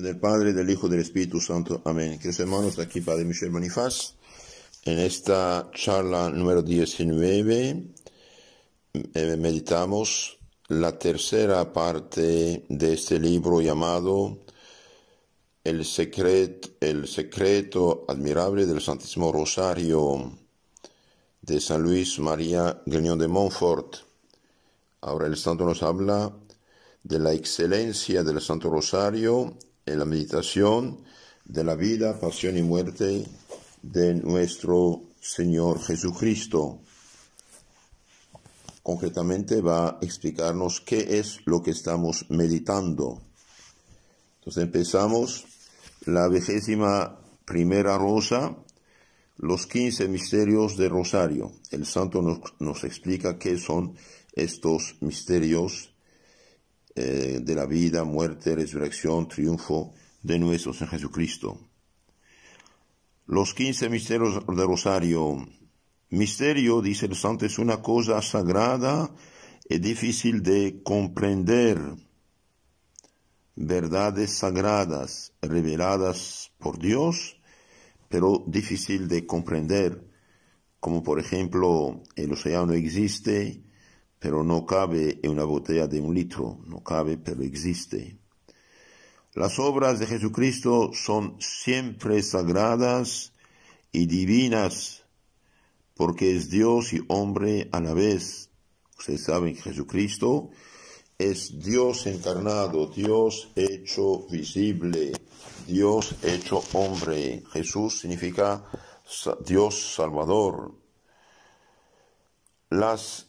del Padre, del Hijo del Espíritu Santo. Amén. Queridos hermanos, aquí Padre Michel Bonifaz, en esta charla número 19 eh, meditamos la tercera parte de este libro llamado El, secreto, El secreto admirable del Santísimo Rosario de San Luis María Grignon de Montfort. Ahora el santo nos habla de la excelencia del Santo Rosario en la meditación de la vida, pasión y muerte de nuestro Señor Jesucristo. Concretamente va a explicarnos qué es lo que estamos meditando. Entonces empezamos la vigésima primera rosa, los quince misterios del Rosario. El santo nos, nos explica qué son estos misterios eh, de la vida, muerte, resurrección, triunfo de nuestro Señor Jesucristo. Los 15 misterios del Rosario. Misterio, dice el santo, es una cosa sagrada y difícil de comprender. Verdades sagradas reveladas por Dios, pero difícil de comprender, como por ejemplo el océano existe, pero no cabe en una botella de un litro, no cabe, pero existe. Las obras de Jesucristo son siempre sagradas y divinas, porque es Dios y hombre a la vez. Ustedes saben que Jesucristo es Dios encarnado, Dios hecho visible, Dios hecho hombre. Jesús significa Dios Salvador. Las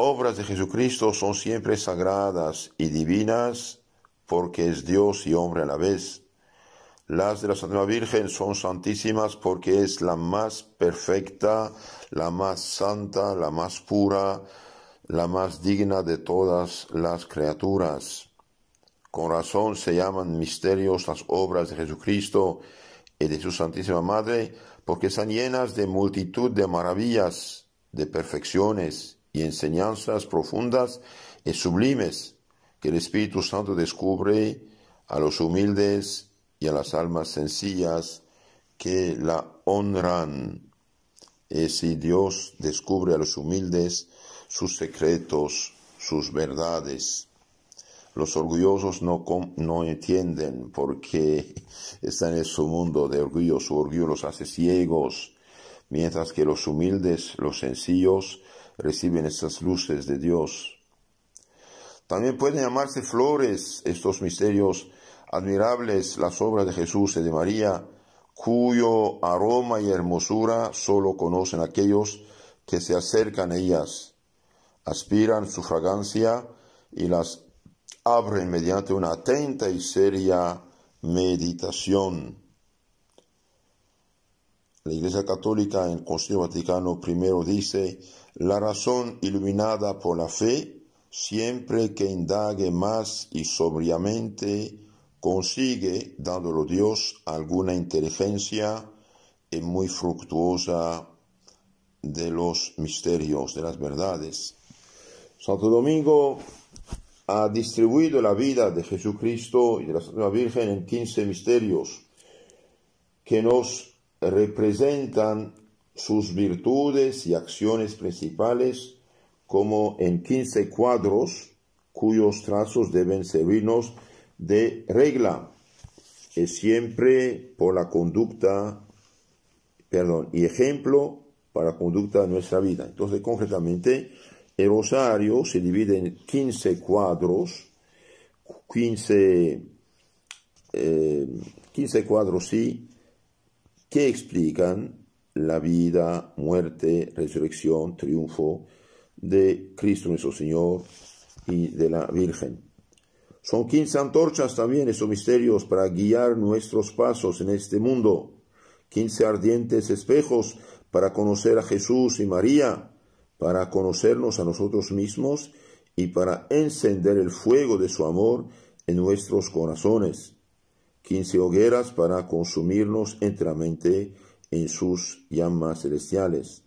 obras de Jesucristo son siempre sagradas y divinas porque es Dios y hombre a la vez. Las de la Santa Virgen son santísimas porque es la más perfecta, la más santa, la más pura, la más digna de todas las criaturas. Con razón se llaman misterios las obras de Jesucristo y de su Santísima Madre, porque están llenas de multitud de maravillas, de perfecciones, y enseñanzas profundas y sublimes que el Espíritu Santo descubre a los humildes y a las almas sencillas que la honran. Es si Dios descubre a los humildes sus secretos, sus verdades. Los orgullosos no, no entienden porque están en su mundo de orgullo, su orgullo los hace ciegos, mientras que los humildes, los sencillos, reciben estas luces de Dios. También pueden llamarse flores estos misterios admirables, las obras de Jesús y de María, cuyo aroma y hermosura solo conocen aquellos que se acercan a ellas, aspiran su fragancia y las abren mediante una atenta y seria meditación. La Iglesia Católica en el Concilio Vaticano I dice, la razón iluminada por la fe, siempre que indague más y sobriamente, consigue, dándolo Dios, alguna inteligencia y muy fructuosa de los misterios, de las verdades. Santo Domingo ha distribuido la vida de Jesucristo y de la Santa Virgen en 15 misterios que nos representan sus virtudes y acciones principales como en 15 cuadros cuyos trazos deben servirnos de regla, es siempre por la conducta, perdón, y ejemplo para la conducta de nuestra vida. Entonces, concretamente, el rosario se divide en 15 cuadros, 15, 15 eh, cuadros sí, que explican la vida, muerte, resurrección, triunfo de Cristo nuestro Señor y de la Virgen. Son quince antorchas también esos misterios para guiar nuestros pasos en este mundo. Quince ardientes espejos para conocer a Jesús y María, para conocernos a nosotros mismos y para encender el fuego de su amor en nuestros corazones quince hogueras para consumirnos enteramente en sus llamas celestiales.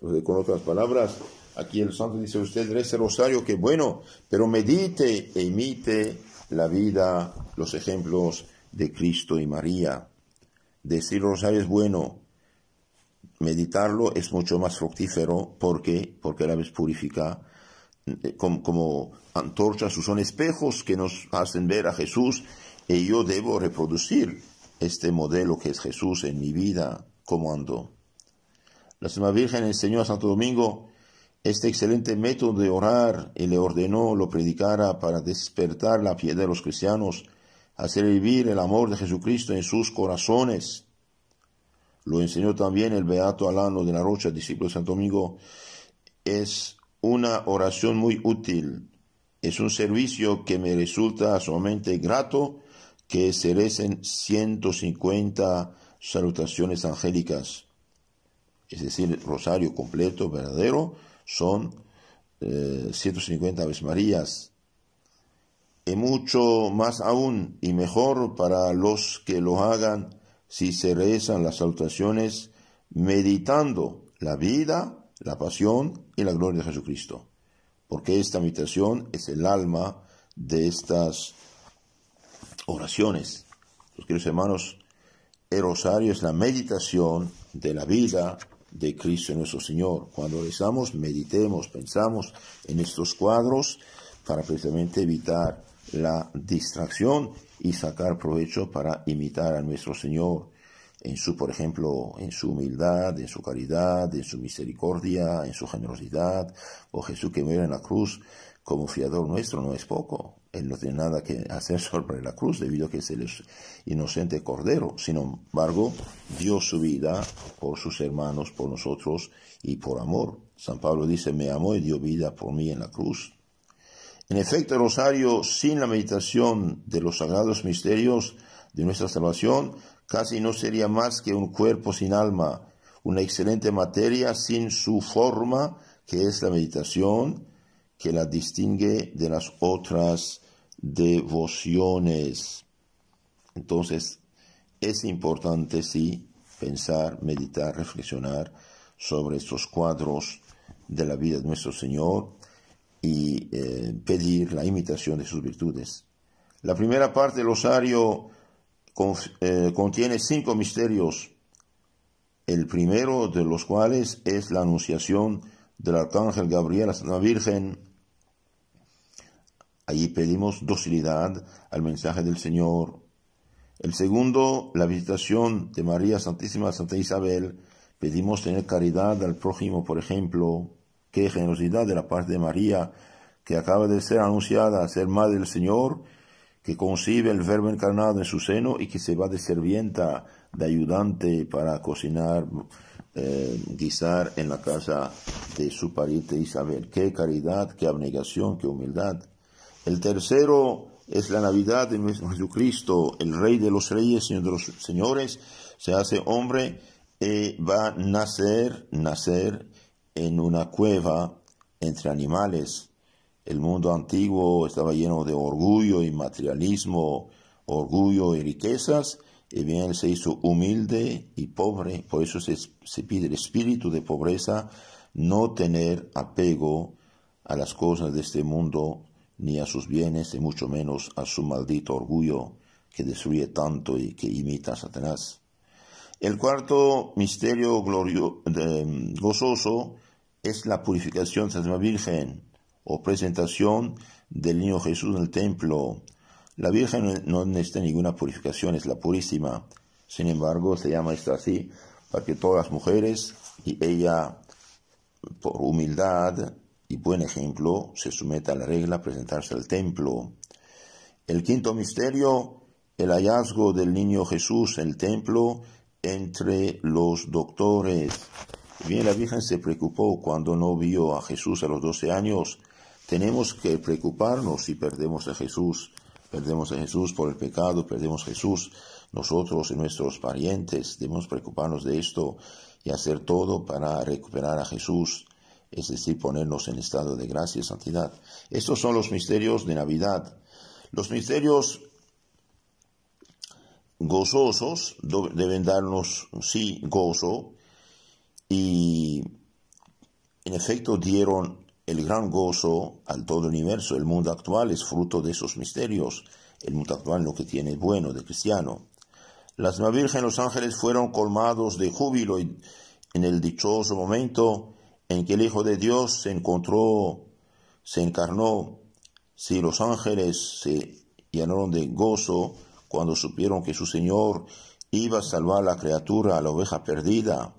con otras palabras, aquí el santo dice, usted reza el rosario, que bueno, pero medite e imite la vida, los ejemplos de Cristo y María. Decir rosario es bueno, meditarlo es mucho más fructífero porque, porque la vez purifica eh, como, como antorchas, son espejos que nos hacen ver a Jesús y yo debo reproducir este modelo que es Jesús en mi vida, como ando. La Santa Virgen enseñó a Santo Domingo este excelente método de orar y le ordenó lo predicara para despertar la piedad de los cristianos, hacer vivir el amor de Jesucristo en sus corazones. Lo enseñó también el Beato Alano de la Rocha, discípulo de Santo Domingo. Es una oración muy útil, es un servicio que me resulta sumamente grato que se recen 150 salutaciones angélicas, es decir, rosario completo, verdadero, son 150 eh, Aves Marías. Y mucho más aún y mejor para los que lo hagan si se rezan las salutaciones meditando la vida, la pasión y la gloria de Jesucristo. Porque esta meditación es el alma de estas oraciones. Los queridos hermanos, el rosario es la meditación de la vida de Cristo nuestro Señor. Cuando rezamos, meditemos, pensamos en estos cuadros para precisamente evitar la distracción y sacar provecho para imitar a nuestro Señor en su, por ejemplo, en su humildad, en su caridad, en su misericordia, en su generosidad. o oh, Jesús que muere en la cruz, como fiador nuestro no es poco. Él no tiene nada que hacer sobre la cruz debido a que es el inocente cordero. Sin embargo, dio su vida por sus hermanos, por nosotros y por amor. San Pablo dice, me amó y dio vida por mí en la cruz. En efecto, el rosario sin la meditación de los sagrados misterios de nuestra salvación casi no sería más que un cuerpo sin alma, una excelente materia sin su forma, que es la meditación, que la distingue de las otras devociones. Entonces, es importante, sí, pensar, meditar, reflexionar sobre estos cuadros de la vida de nuestro Señor y eh, pedir la imitación de sus virtudes. La primera parte del osario eh, contiene cinco misterios, el primero de los cuales es la anunciación del Arcángel Gabriel a la Virgen, Allí pedimos docilidad al mensaje del Señor. El segundo, la visitación de María Santísima a Santa Isabel. Pedimos tener caridad al prójimo, por ejemplo. Qué generosidad de la parte de María, que acaba de ser anunciada a ser madre del Señor, que concibe el verbo encarnado en su seno y que se va de servienta, de ayudante para cocinar, eh, guisar en la casa de su pariente Isabel. Qué caridad, qué abnegación, qué humildad. El tercero es la Navidad de nuestro Jesucristo, el Rey de los Reyes, Señor de los Señores, se hace hombre y va a nacer, nacer en una cueva entre animales. El mundo antiguo estaba lleno de orgullo y materialismo, orgullo y riquezas, y bien él se hizo humilde y pobre, por eso se, pide el espíritu de pobreza, no tener apego a las cosas de este mundo ni a sus bienes, y mucho menos a su maldito orgullo, que destruye tanto y que imita a Satanás. El cuarto misterio gozoso es la purificación de la Virgen o presentación del niño Jesús en el templo. La Virgen no necesita ninguna purificación, es la purísima. Sin embargo, se llama esto así para que todas las mujeres y ella, por humildad, y buen ejemplo se somete a la regla presentarse al templo. El quinto misterio, el hallazgo del niño Jesús en el templo entre los doctores. Bien, la Virgen se preocupó cuando no vio a Jesús a los 12 años. Tenemos que preocuparnos si perdemos a Jesús. Perdemos a Jesús por el pecado, perdemos a Jesús nosotros y nuestros parientes. Debemos preocuparnos de esto y hacer todo para recuperar a Jesús es decir, ponernos en estado de gracia y santidad. Estos son los misterios de Navidad. Los misterios gozosos deben darnos, sí, gozo, y en efecto dieron el gran gozo al todo el universo. El mundo actual es fruto de esos misterios. El mundo actual lo que tiene bueno de cristiano. Las Virgen y los ángeles fueron colmados de júbilo y en el dichoso momento en que el Hijo de Dios se encontró, se encarnó, si los ángeles se llenaron de gozo cuando supieron que su Señor iba a salvar a la criatura, a la oveja perdida.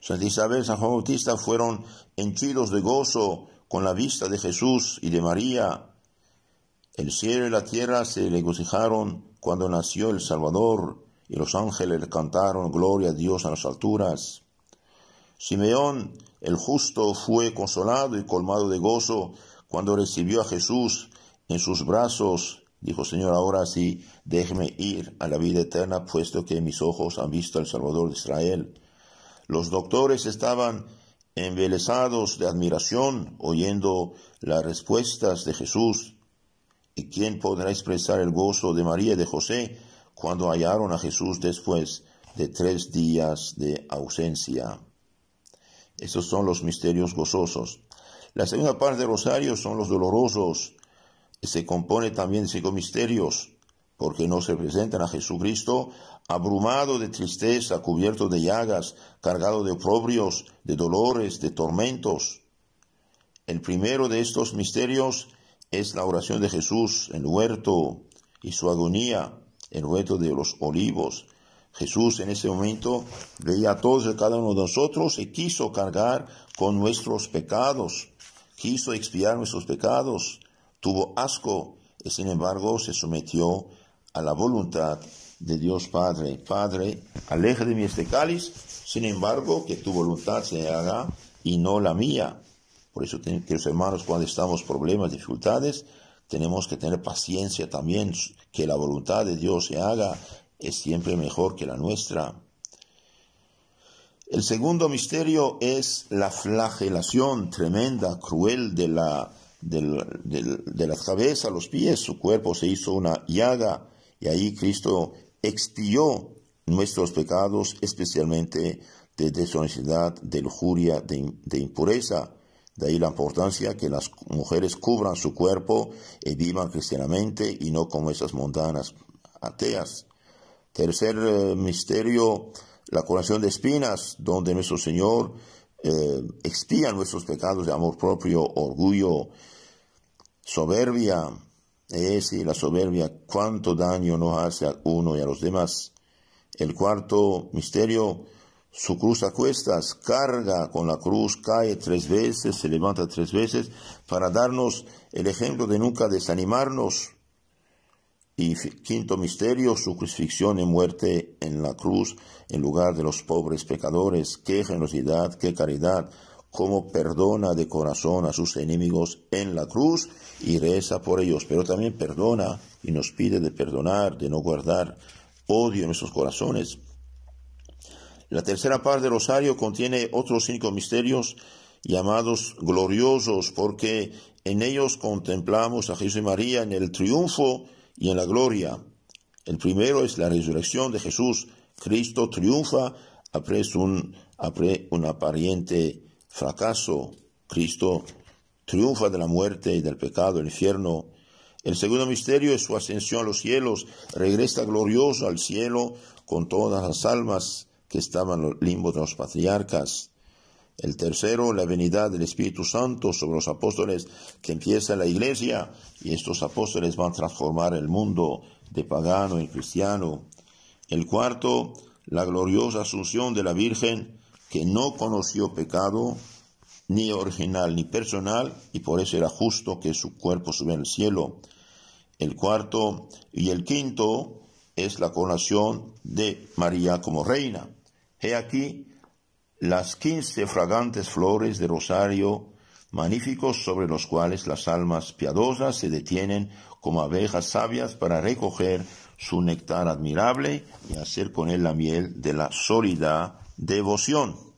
Santa Isabel, San Juan Bautista fueron henchidos de gozo con la vista de Jesús y de María. El cielo y la tierra se regocijaron cuando nació el Salvador y los ángeles cantaron gloria a Dios a las alturas. Simeón el justo fue consolado y colmado de gozo cuando recibió a Jesús en sus brazos. Dijo, Señor, ahora sí, déjeme ir a la vida eterna, puesto que mis ojos han visto al Salvador de Israel. Los doctores estaban embelesados de admiración oyendo las respuestas de Jesús. ¿Y quién podrá expresar el gozo de María y de José cuando hallaron a Jesús después de tres días de ausencia? Estos son los misterios gozosos. La segunda parte de rosario son los dolorosos. Se compone también de cinco misterios, porque no se presentan a Jesucristo abrumado de tristeza, cubierto de llagas, cargado de oprobrios, de dolores, de tormentos. El primero de estos misterios es la oración de Jesús en el huerto y su agonía, el huerto de los olivos, Jesús en ese momento veía a todos y a cada uno de nosotros y quiso cargar con nuestros pecados, quiso expiar nuestros pecados, tuvo asco y sin embargo se sometió a la voluntad de Dios Padre. Padre, aleja de mí este cáliz, sin embargo, que tu voluntad se haga y no la mía. Por eso, queridos hermanos, cuando estamos problemas, dificultades, tenemos que tener paciencia también, que la voluntad de Dios se haga es siempre mejor que la nuestra. El segundo misterio es la flagelación tremenda, cruel de la, de cabeza los pies. Su cuerpo se hizo una llaga y ahí Cristo expió nuestros pecados, especialmente de deshonestidad, de lujuria, de, de impureza. De ahí la importancia que las mujeres cubran su cuerpo y vivan cristianamente y no como esas mundanas ateas. Tercer eh, misterio, la curación de espinas, donde nuestro Señor eh, expía nuestros pecados de amor propio, orgullo, soberbia. Es la soberbia, cuánto daño nos hace a uno y a los demás. El cuarto misterio, su cruz a cuestas, carga con la cruz, cae tres veces, se levanta tres veces, para darnos el ejemplo de nunca desanimarnos, y quinto misterio, su crucifixión y muerte en la cruz en lugar de los pobres pecadores. Qué generosidad, qué caridad, cómo perdona de corazón a sus enemigos en la cruz y reza por ellos, pero también perdona y nos pide de perdonar, de no guardar odio en nuestros corazones. La tercera parte del rosario contiene otros cinco misterios llamados gloriosos, porque en ellos contemplamos a Jesús y María en el triunfo y en la gloria. El primero es la resurrección de Jesús. Cristo triunfa apres un, apres un aparente fracaso. Cristo triunfa de la muerte y del pecado, el infierno. El segundo misterio es su ascensión a los cielos. Regresa glorioso al cielo con todas las almas que estaban en los limbo de los patriarcas. El tercero, la venida del Espíritu Santo sobre los apóstoles que empieza la iglesia y estos apóstoles van a transformar el mundo de pagano en cristiano. El cuarto, la gloriosa asunción de la Virgen que no conoció pecado, ni original ni personal, y por eso era justo que su cuerpo subiera al cielo. El cuarto y el quinto es la coronación de María como reina. He aquí las quince fragantes flores de rosario magníficos sobre los cuales las almas piadosas se detienen como abejas sabias para recoger su néctar admirable y hacer con él la miel de la sólida devoción.